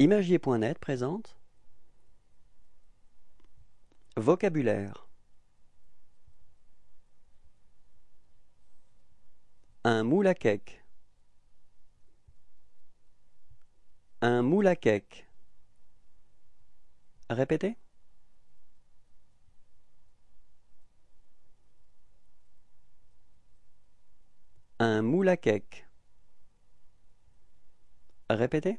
Imagier.net présente Vocabulaire Un moule à cake Un moule à cake Répétez Un moule à cake Répétez